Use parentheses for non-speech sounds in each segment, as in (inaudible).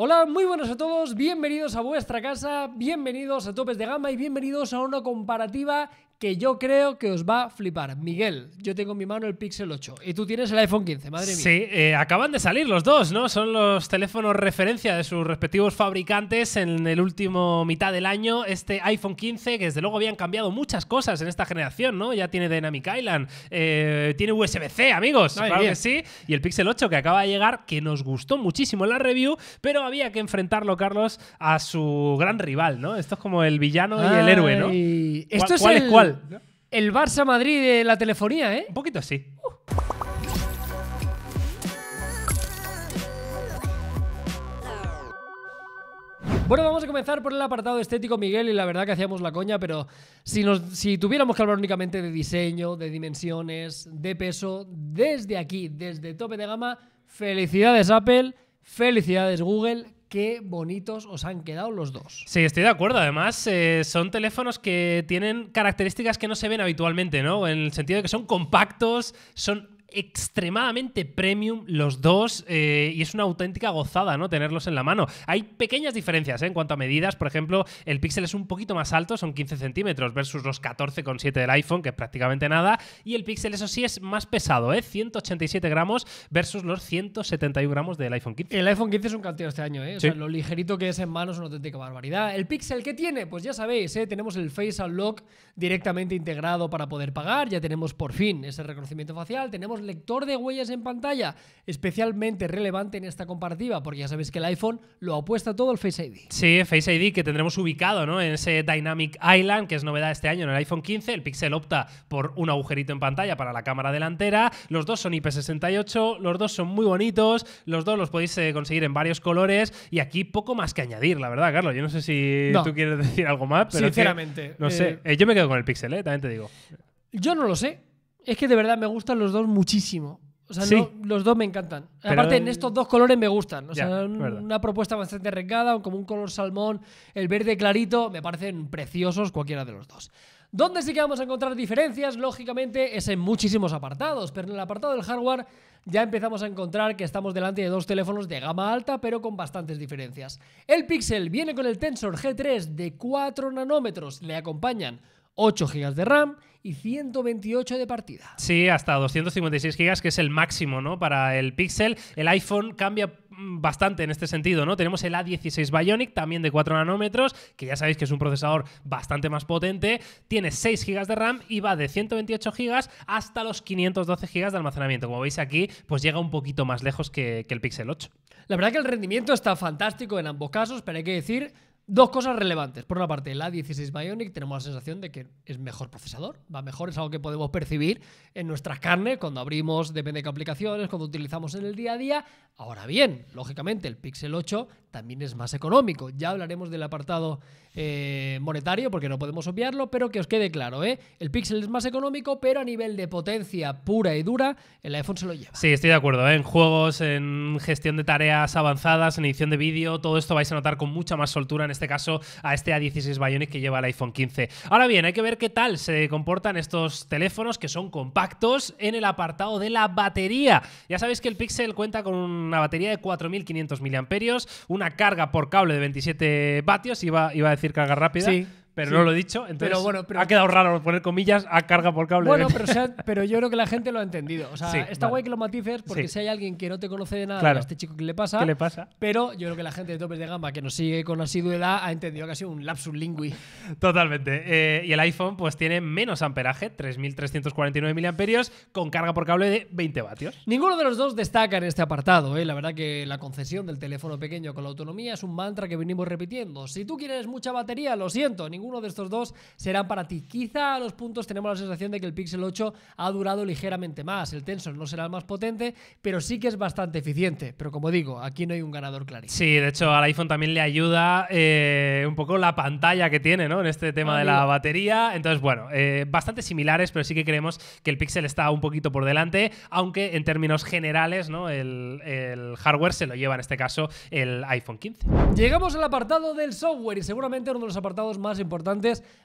Hola, muy buenos a todos, bienvenidos a vuestra casa, bienvenidos a Topes de Gama y bienvenidos a una comparativa que yo creo que os va a flipar. Miguel, yo tengo en mi mano el Pixel 8 y tú tienes el iPhone 15, madre mía. Sí, eh, acaban de salir los dos, ¿no? Son los teléfonos referencia de sus respectivos fabricantes en el último mitad del año. Este iPhone 15, que desde luego habían cambiado muchas cosas en esta generación, ¿no? Ya tiene Dynamic Island, eh, tiene USB-C, amigos, claro que sí. Y el Pixel 8 que acaba de llegar, que nos gustó muchísimo en la review, pero había que enfrentarlo, Carlos, a su gran rival, ¿no? Esto es como el villano y el héroe, ¿no? Esto ¿Cuál, es, cuál? El Barça Madrid de la telefonía, ¿eh? Un poquito así. Bueno, vamos a comenzar por el apartado estético, Miguel, y la verdad que hacíamos la coña, pero si, si tuviéramos que hablar únicamente de diseño, de dimensiones, de peso, desde aquí, desde tope de gama, felicidades Apple, felicidades Google, qué bonitos os han quedado los dos. Sí, estoy de acuerdo. Además, eh, son teléfonos que tienen características que no se ven habitualmente, ¿no? En el sentido de que son compactos, son extremadamente premium los dos eh, y es una auténtica gozada no tenerlos en la mano. Hay pequeñas diferencias ¿eh? en cuanto a medidas, por ejemplo, el Pixel es un poquito más alto, son 15 centímetros versus los 14,7 del iPhone, que es prácticamente nada, y el Pixel eso sí es más pesado, ¿eh? 187 gramos versus los 171 gramos del iPhone 15. El iPhone 15 es un canteo este año, ¿eh? o sea, lo ligerito que es en manos es una auténtica barbaridad. El Pixel, ¿qué tiene? Pues ya sabéis, tenemos el Face Unlock directamente integrado para poder pagar, ya tenemos por fin ese reconocimiento facial, tenemos lector de huellas en pantalla, especialmente relevante en esta comparativa, porque ya sabéis que el iPhone lo apuesta todo el Face ID. Sí, Face ID que tendremos ubicado ¿no? en ese Dynamic Island, que es novedad este año en el iPhone 15. El Pixel opta por un agujerito en pantalla para la cámara delantera. Los dos son IP68, los dos son muy bonitos, los dos los podéis eh, conseguir en varios colores y aquí poco más que añadir, la verdad, Carlos. Yo no sé si tú quieres decir algo más, Sinceramente. no sé, eh, eh, yo me quedo con el Pixel, también te digo. Yo no lo sé. Es que de verdad me gustan los dos muchísimo. O sea, los dos me encantan. Aparte, en estos dos colores me gustan. O sea, una propuesta bastante recada, como un color salmón, el verde clarito, me parecen preciosos cualquiera de los dos. Dónde sí que vamos a encontrar diferencias, lógicamente, es en muchísimos apartados, pero en el apartado del hardware ya empezamos a encontrar que estamos delante de dos teléfonos de gama alta, pero con bastantes diferencias. El Pixel viene con el Tensor G3 de 4 nanómetros, le acompañan 8 GB de RAM y 128 de partida. Sí, hasta 256 gigas, que es el máximo ¿no? para el Pixel. El iPhone cambia mm, bastante en este sentido, ¿no? Tenemos el A16 Bionic, también de 4 nanómetros, que ya sabéis que es un procesador bastante más potente, tiene 6 GB de RAM y va de 128 GB hasta los 512 GB de almacenamiento. Como veis aquí, pues llega un poquito más lejos que, que el Pixel 8. La verdad que el rendimiento está fantástico en ambos casos, pero hay que decir Dos cosas relevantes. Por una parte, el A16 Bionic tenemos la sensación de que es mejor procesador, va mejor, es algo que podemos percibir en nuestra carne. cuando abrimos, depende de qué aplicaciones, cuando utilizamos en el día a día. Ahora bien, lógicamente, el Pixel 8 también es más económico. Ya hablaremos del apartado eh, monetario porque no podemos obviarlo, pero que os quede claro, ¿eh? el Pixel es más económico, pero a nivel de potencia pura y dura, el iPhone se lo lleva. Sí, estoy de acuerdo. ¿eh? En juegos, en gestión de tareas avanzadas, en edición de vídeo, todo esto vais a notar con mucha más soltura en en este caso a este A16 Bionic que lleva el iPhone 15. Ahora bien, hay que ver qué tal se comportan estos teléfonos que son compactos en el apartado de la batería. Ya sabéis que el Pixel cuenta con una batería de 4.500 mAh, una carga por cable de 27 vatios, iba, iba a decir carga rápida. Sí pero no lo he dicho. Entonces ha quedado raro poner comillas a carga por cable. Bueno, (laughs) pero, pero, yo creo que la gente lo ha entendido. O sea, está guay que lo matices porque si hay alguien que no te conoce de nada, a este chico que le pasa. ¿Qué le pasa? Pero yo creo que la gente de topes de gama que nos sigue con asiduidad ha entendido que ha sido un lapsus lingui. Totalmente. Eh, y el iPhone pues tiene menos amperaje, 3.349 miliamperios, con carga por cable de 20 vatios. Ninguno de los dos destaca en este apartado. ¿eh? La verdad que la concesión del teléfono pequeño con la autonomía es un mantra que venimos repitiendo. Si tú quieres mucha batería, lo siento, ningún uno de estos dos serán para ti. Quizá a los puntos tenemos la sensación de que el Pixel 8 ha durado ligeramente más. El Tensor no será el más potente, pero sí que es bastante eficiente. Pero como digo, aquí no hay un ganador clarísimo. Sí, de hecho al iPhone también le ayuda eh, un poco la pantalla que tiene ¿no? en este tema de la batería. Entonces, bueno, eh, bastante similares, pero sí que creemos que el Pixel está un poquito por delante, aunque en términos generales ¿no? el, el hardware se lo lleva en este caso el iPhone 15. Llegamos al apartado del software y seguramente uno de los apartados más importantes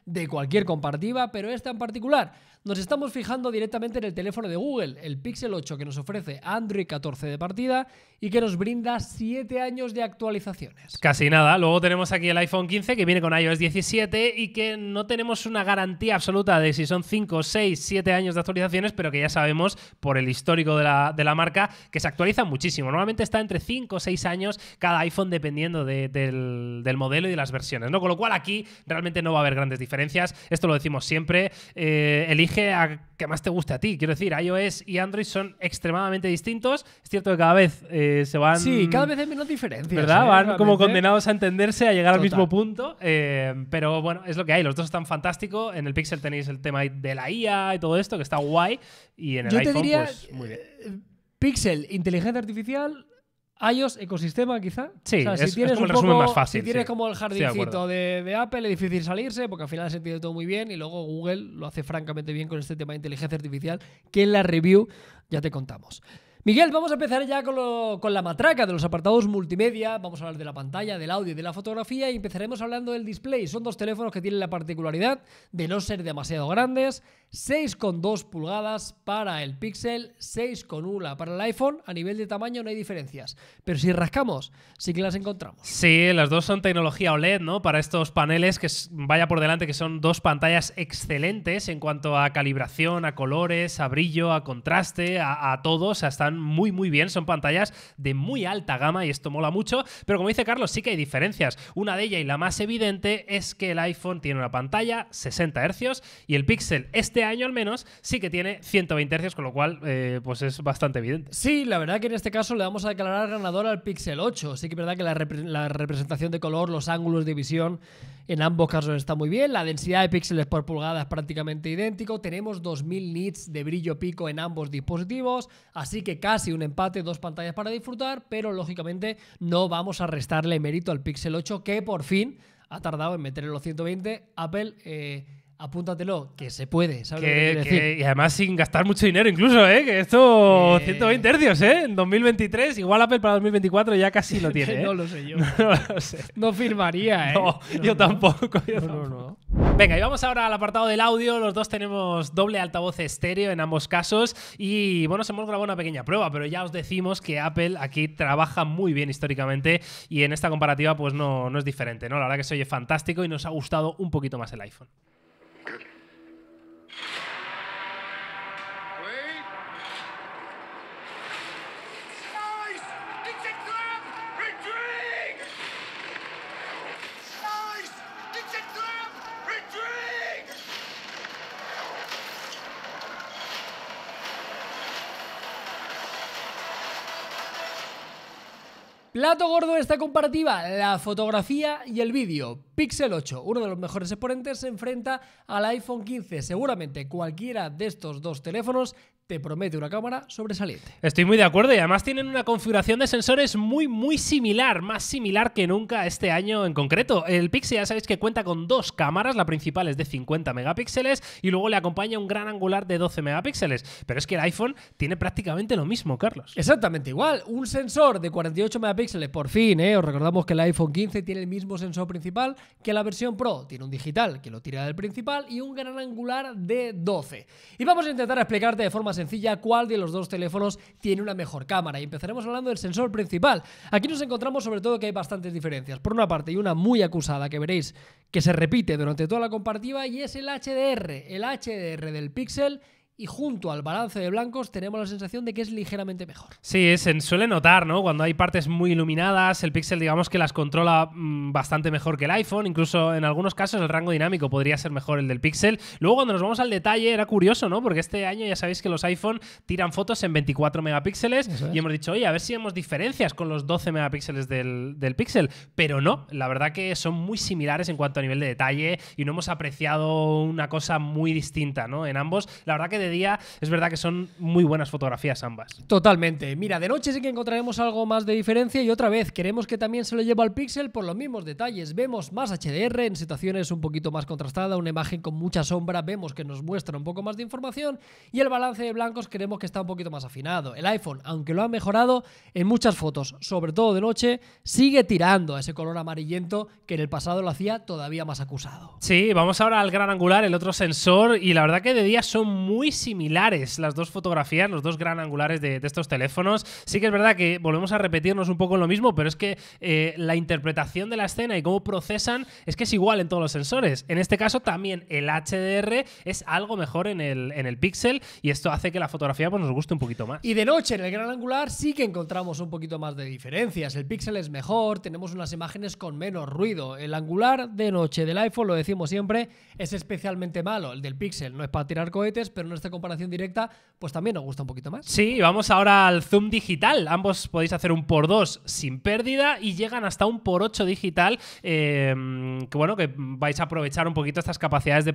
de cualquier comparativa, pero esta en particular nos estamos fijando directamente en el teléfono de Google, el Pixel 8 que nos ofrece Android 14 de partida y que nos brinda 7 años de actualizaciones. Casi nada. Luego tenemos aquí el iPhone 15 que viene con iOS 17 y que no tenemos una garantía absoluta de si son 5, 6, 7 años de actualizaciones, pero que ya sabemos por el histórico de la, marca que se actualiza muchísimo. Normalmente está entre 5 o 6 años cada iPhone dependiendo del, modelo y de las versiones. ¿no? Con lo cual aquí realmente no va a haber grandes diferencias. Esto lo decimos siempre. Eh, elige a que más te guste a ti. Quiero decir, iOS y Android son extremadamente distintos. Es cierto que cada vez eh, se van. Sí, cada vez hay menos diferencias. ¿Verdad? ¿eh? van como condenados a entenderse, a llegar al mismo punto. Eh, pero bueno, es lo que hay. Los dos están fantásticos. En el Pixel tenéis el tema de la IA y todo esto, que está guay. Y en el Yo iPhone, pues, muy bien. Pixel, inteligencia artificial, iOS ecosistema, quizá. si tienes como el fácil. tienes como el jardincito de, de, Apple, es difícil salirse, porque al final se entiende todo muy bien. Y luego Google lo hace francamente bien con este tema de inteligencia artificial, que en la review ya te contamos. Miguel, vamos a empezar ya con, la matraca de los apartados multimedia. Vamos a hablar de la pantalla, del audio y de la fotografía y empezaremos hablando del display. Son dos teléfonos que tienen la particularidad de no ser demasiado grandes. 6,2 pulgadas para el Pixel, 6,1 para el iPhone. A nivel de tamaño no hay diferencias. Pero si rascamos, sí que las encontramos. Sí, las dos son tecnología OLED, ¿no? Para estos paneles que vaya por delante que son dos pantallas excelentes en cuanto a calibración, a colores, a brillo, a contraste, a, a todo. O están muy, muy bien. Son pantallas de muy alta gama y esto mola mucho. Pero como dice Carlos, sí que hay diferencias. Una de ellas y la más evidente es que el iPhone tiene una pantalla 60 Hz y el Pixel este año al menos sí que tiene 120 Hz, con lo cual eh, pues es bastante evidente. Sí, la verdad que en este caso le vamos a declarar ganador al Pixel 8. Sí que es verdad que la, la representación de color, los ángulos de visión en ambos casos está muy bien. La densidad de píxeles por pulgada es prácticamente idéntico. Tenemos 2000 nits de brillo pico en ambos dispositivos. Así que casi un empate, dos pantallas para disfrutar, pero lógicamente no vamos a restarle mérito al Pixel 8 que por fin ha tardado en meter en los 120. Apple... Eh, apúntatelo, que se puede, ¿sabes? y además sin gastar mucho dinero incluso, ¿eh? Que esto, 120 eh. hercios, ¿eh? En 2023, igual Apple para 2024 ya casi lo (laughs) tiene. no ¿eh? lo sé yo. (laughs) no lo sé. No firmaría, ¿eh? No, no yo no. tampoco. no, Venga, y vamos ahora al apartado del audio. Los dos tenemos doble altavoz estéreo en ambos casos. Y bueno, se hemos grabado una pequeña prueba, pero ya os decimos que Apple aquí trabaja muy bien históricamente y en esta comparativa pues no, no es diferente, ¿no? La verdad que se oye fantástico y nos ha gustado un poquito más el iPhone. Plato gordo de esta comparativa, la fotografía y el vídeo. Pixel 8, uno de los mejores exponentes, se enfrenta al iPhone 15. Seguramente cualquiera de estos dos teléfonos te promete una cámara sobresaliente. Estoy muy de acuerdo y además tienen una configuración de sensores muy muy similar, más similar que nunca este año en concreto. El Pixel ya sabéis que cuenta con dos cámaras, la principal es de 50 megapíxeles y luego le acompaña un gran angular de 12 megapíxeles, pero es que el iPhone tiene prácticamente lo mismo, Carlos. Exactamente igual, un sensor de 48 megapíxeles, por fin, ¿eh? os recordamos que el iPhone 15 tiene el mismo sensor principal que la versión Pro tiene un digital que lo tira del principal y un gran angular de 12. Y vamos a intentar explicarte de forma sencilla cuál de los dos teléfonos tiene una mejor cámara y empezaremos hablando del sensor principal. Aquí nos encontramos sobre todo que hay bastantes diferencias. Por una parte hay una muy acusada que veréis que se repite durante toda la comparativa y es el HDR, el HDR del Pixel y junto al balance de blancos tenemos la sensación de que es ligeramente mejor. Sí, se suele notar, ¿no? Cuando hay partes muy iluminadas, el Pixel digamos que las controla mm, bastante mejor que el iPhone, incluso en algunos casos el rango dinámico podría ser mejor el del Pixel. Luego cuando nos vamos al detalle era curioso, ¿no? Porque este año ya sabéis que los iPhone tiran fotos en 24 megapíxeles y hemos dicho, oye, a ver si vemos diferencias con los 12 megapíxeles del, del Pixel, pero no, la verdad que son muy similares en cuanto a nivel de detalle y no hemos apreciado una cosa muy distinta, ¿no? En ambos, la verdad que de día es verdad que son muy buenas fotografías ambas. Totalmente. Mira, de noche sí que encontraremos algo más de diferencia y otra vez queremos que también se lo lleve al Pixel por los mismos detalles. Vemos más HDR en situaciones un poquito más contrastada una imagen con mucha sombra, vemos que nos muestra un poco más de información y el balance de blancos queremos que está un poquito más afinado. El iPhone, aunque lo ha mejorado en muchas fotos, sobre todo de noche, sigue tirando a ese color amarillento que en el pasado lo hacía todavía más acusado. Sí, vamos ahora al gran angular, el otro sensor, y la verdad que de día son muy similares las dos fotografías, los dos gran angulares de, estos teléfonos. Sí que es verdad que volvemos a repetirnos un poco lo mismo, pero es que eh, la interpretación de la escena y cómo procesan es que es igual en todos los sensores. En este caso también el HDR es algo mejor en el, en el pixel y esto hace que la fotografía pues, nos guste un poquito más. Y de noche en el gran angular sí que encontramos un poquito más de diferencias. El pixel es mejor, tenemos unas imágenes con menos ruido. El angular de noche del iPhone, lo decimos siempre, es especialmente malo. El del pixel no es para tirar cohetes, pero no es esta comparación directa, pues también nos gusta un poquito más. Sí, vamos ahora al zoom digital. Ambos podéis hacer un por 2 sin pérdida y llegan hasta un por 8 digital, eh, que bueno, que vais a aprovechar un poquito estas capacidades de,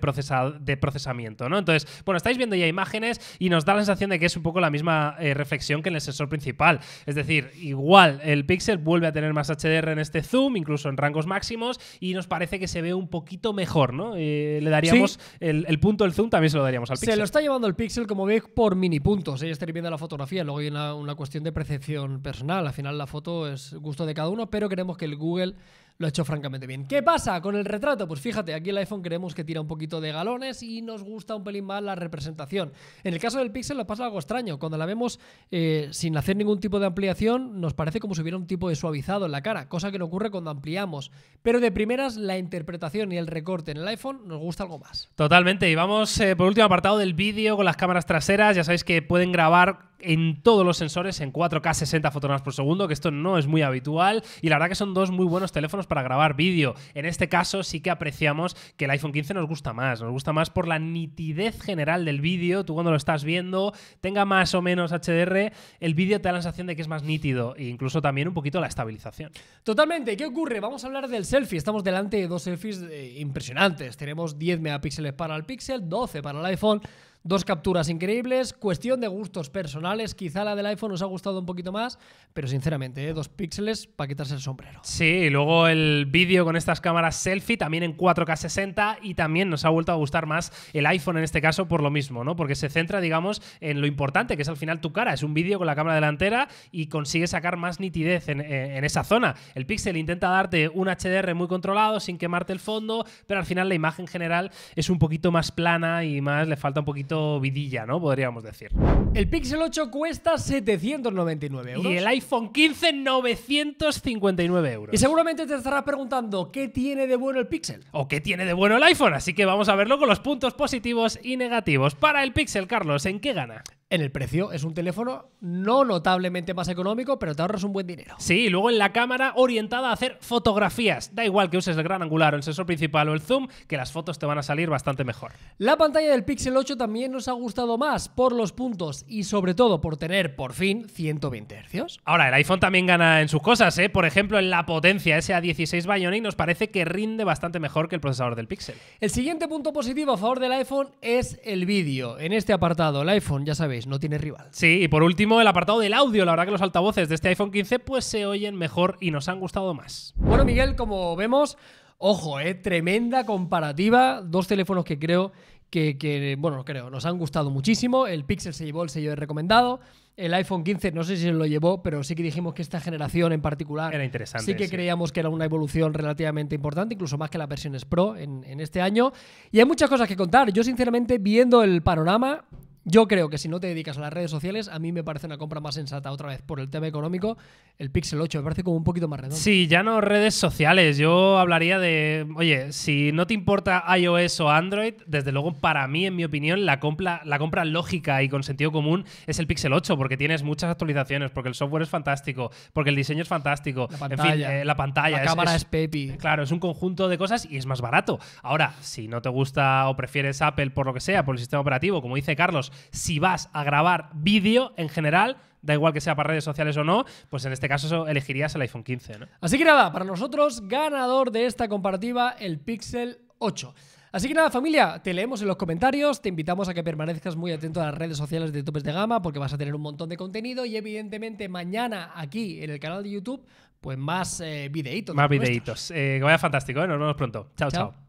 de procesamiento, ¿no? Entonces, bueno, estáis viendo ya imágenes y nos da la sensación de que es un poco la misma eh, reflexión que en el sensor principal. Es decir, igual el Pixel vuelve a tener más HDR en este zoom, incluso en rangos máximos, y nos parece que se ve un poquito mejor, ¿no? Eh, le daríamos el, el, punto del zoom, también se lo daríamos al Pixel. Se lo está llevando el pixel, como veis, por mini puntos. Ella está viendo la fotografía. Luego hay una, una cuestión de percepción personal. Al final la foto es gusto de cada uno, pero queremos que el Google lo ha hecho francamente bien. ¿Qué pasa con el retrato? Pues fíjate, aquí el iPhone creemos que tira un poquito de galones y nos gusta un pelín más la representación. En el caso del Pixel nos pasa algo extraño. Cuando la vemos eh, sin hacer ningún tipo de ampliación, nos parece como si hubiera un tipo de suavizado en la cara, cosa que no ocurre cuando ampliamos. Pero de primeras, la interpretación y el recorte en el iPhone nos gusta algo más. Totalmente. Y vamos eh, por último apartado del vídeo con las cámaras traseras. Ya sabéis que pueden grabar en todos los sensores en 4K 60 fotogramas por segundo, que esto no es muy habitual. Y la verdad que son dos muy buenos teléfonos para grabar vídeo. En este caso sí que apreciamos que el iPhone 15 nos gusta más. Nos gusta más por la nitidez general del vídeo. Tú cuando lo estás viendo, tenga más o menos HDR, el vídeo te da la sensación de que es más nítido. E incluso también un poquito la estabilización. Totalmente. ¿Qué ocurre? Vamos a hablar del selfie. Estamos delante de dos selfies eh, impresionantes. Tenemos 10 megapíxeles para el Pixel, 12 para el iPhone. Dos capturas increíbles, cuestión de gustos personales, quizá la del iPhone nos ha gustado un poquito más, pero sinceramente, ¿eh? dos píxeles para quitarse el sombrero. Sí, y luego el vídeo con estas cámaras selfie también en 4K60 y también nos ha vuelto a gustar más el iPhone en este caso por lo mismo, ¿no? Porque se centra, digamos, en lo importante, que es al final tu cara, es un vídeo con la cámara delantera y consigue sacar más nitidez en, eh, esa zona. El píxel intenta darte un HDR muy controlado sin quemarte el fondo, pero al final la imagen general es un poquito más plana y más le falta un poquito vidilla, ¿no? Podríamos decir. El Pixel 8 cuesta 799 euros. Y el iPhone 15, 959 euros. Y seguramente te estarás preguntando qué tiene de bueno el Pixel. O qué tiene de bueno el iPhone. Así que vamos a verlo con los puntos positivos y negativos. Para el Pixel, Carlos, ¿en qué gana? en el precio. Es un teléfono no notablemente más económico, pero te ahorras un buen dinero. Sí, y luego en la cámara orientada a hacer fotografías. Da igual que uses el gran angular el sensor principal o el zoom, que las fotos te van a salir bastante mejor. La pantalla del Pixel 8 también nos ha gustado más por los puntos y sobre todo por tener por fin 120 Hz. Ahora, el iPhone también gana en sus cosas, ¿eh? Por ejemplo, en la potencia, ese A16 Bionic nos parece que rinde bastante mejor que el procesador del Pixel. El siguiente punto positivo a favor del iPhone es el vídeo. En este apartado, el iPhone, ya sabéis, no tiene rival. Sí, y por último, el apartado del audio. La verdad que los altavoces de este iPhone 15 pues se oyen mejor y nos han gustado más. Bueno, Miguel, como vemos, ojo, ¿eh? tremenda comparativa. Dos teléfonos que creo que, bueno, creo, nos han gustado muchísimo. El Pixel se llevó el sello de recomendado. El iPhone 15, no sé si se lo llevó, pero sí que dijimos que esta generación en particular. Era interesante. Sí que creíamos que era una evolución relativamente importante, incluso más que las versiones Pro en este año. Y hay muchas cosas que contar. Yo, sinceramente, viendo el panorama, yo creo que si no te dedicas a las redes sociales, a mí me parece una compra más sensata otra vez por el tema económico. El Pixel 8 me parece como un poquito más redondo. Sí, ya no redes sociales. Yo hablaría de, oye, si no te importa iOS o Android, desde luego para mí, en mi opinión, la compra, la compra lógica y con sentido común es el Pixel 8, porque tienes muchas actualizaciones, porque el software es fantástico, porque el diseño es fantástico. La pantalla. En eh, la, pantalla, la cámara es, es pepi. Claro, es un conjunto de cosas y es más barato. Ahora, si no te gusta o prefieres Apple por lo que sea, por el sistema operativo, como dice Carlos, si vas a grabar vídeo en general, da igual que sea para redes sociales o no, pues en este caso elegirías el iPhone 15. Así que nada, para nosotros, ganador de esta comparativa, el Pixel 8. Así que nada, familia, te leemos en los comentarios, te invitamos a que permanezcas muy atento a las redes sociales de Topes de Gama porque vas a tener un montón de contenido y evidentemente mañana aquí en el canal de YouTube, pues más eh, videitos. Más videitos. Eh, que vaya fantástico, ¿eh? nos vemos pronto. chao. chao.